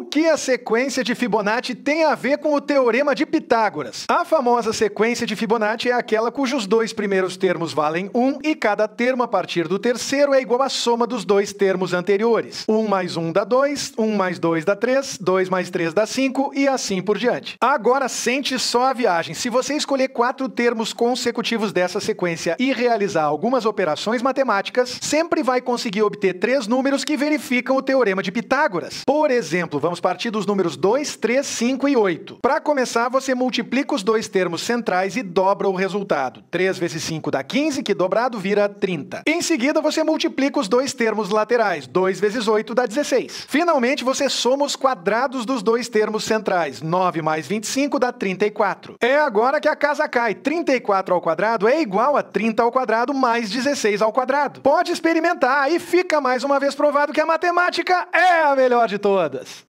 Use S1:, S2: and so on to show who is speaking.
S1: O que a sequência de Fibonacci tem a ver com o teorema de Pitágoras? A famosa sequência de Fibonacci é aquela cujos dois primeiros termos valem 1 e cada termo a partir do terceiro é igual à soma dos dois termos anteriores. 1 mais 1 dá 2, 1 mais 2 dá 3, 2 mais 3 dá 5 e assim por diante. Agora sente só a viagem. Se você escolher quatro termos consecutivos dessa sequência e realizar algumas operações matemáticas, sempre vai conseguir obter três números que verificam o teorema de Pitágoras. Por exemplo, Vamos partir dos números 2, 3, 5 e 8. Para começar, você multiplica os dois termos centrais e dobra o resultado. 3 vezes 5 dá 15, que dobrado vira 30. Em seguida, você multiplica os dois termos laterais. 2 vezes 8 dá 16. Finalmente, você soma os quadrados dos dois termos centrais. 9 mais 25 dá 34. É agora que a casa cai. 34 ao quadrado é igual a 30 ao quadrado mais 16 ao quadrado. Pode experimentar e fica mais uma vez provado que a matemática é a melhor de todas.